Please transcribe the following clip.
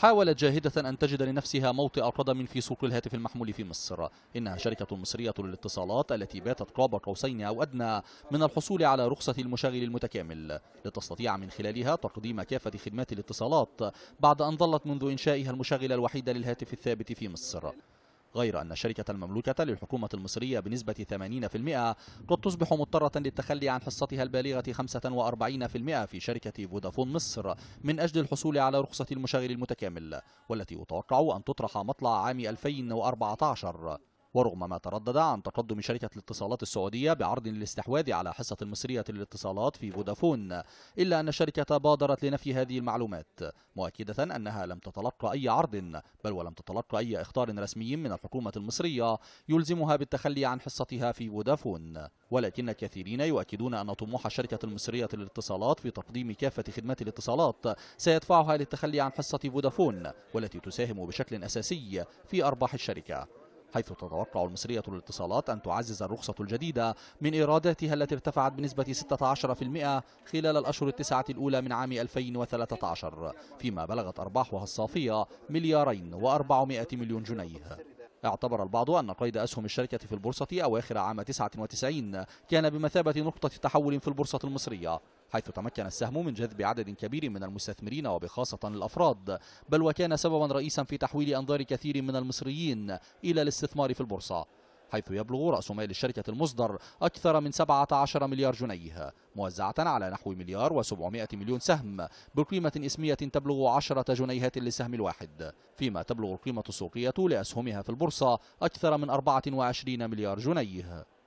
حاولت جاهدة أن تجد لنفسها موطئ قدم في سوق الهاتف المحمول في مصر إنها شركة مصرية للاتصالات التي باتت قاب قوسين أو أدنى من الحصول على رخصة المشغل المتكامل لتستطيع من خلالها تقديم كافة خدمات الاتصالات بعد أن ظلت منذ إنشائها المشغل الوحيد للهاتف الثابت في مصر غير أن الشركة المملوكة للحكومة المصرية بنسبة 80% قد تصبح مضطرة للتخلي عن حصتها البالغة 45% في شركة فودافون مصر من أجل الحصول على رخصة المشغل المتكامل والتي يتوقع أن تطرح مطلع عام 2014 ورغم ما تردد عن تقدم شركة الاتصالات السعودية بعرض للاستحواذ على حصة المصرية للاتصالات في فودافون إلا أن الشركة بادرت لنفي هذه المعلومات مؤكدة أنها لم تتلقى أي عرض بل ولم تتلقى أي إخطار رسمي من الحكومة المصرية يلزمها بالتخلي عن حصتها في فودافون ولكن كثيرين يؤكدون أن طموح الشركة المصرية للاتصالات في تقديم كافة خدمات الاتصالات سيدفعها للتخلي عن حصة فودافون والتي تساهم بشكل أساسي في أرباح الشركة حيث تتوقع المصرية للاتصالات أن تعزز الرخصة الجديدة من إيراداتها التي ارتفعت بنسبة 16% خلال الأشهر التسعة الأولى من عام 2013 فيما بلغت أرباحها الصافية مليارين و400 مليون جنيه اعتبر البعض أن قيد أسهم الشركة في البورصة أواخر عام 99 كان بمثابة نقطة تحول في البورصة المصرية حيث تمكن السهم من جذب عدد كبير من المستثمرين وبخاصة الأفراد بل وكان سببا رئيسا في تحويل أنظار كثير من المصريين إلى الاستثمار في البورصة حيث يبلغ رأس مال الشركة المصدر أكثر من 17 مليار جنيه موزعة على نحو مليار و700 مليون سهم بقيمة اسمية تبلغ 10 جنيهات للسهم الواحد فيما تبلغ القيمة السوقية لأسهمها في البورصة أكثر من 24 مليار جنيه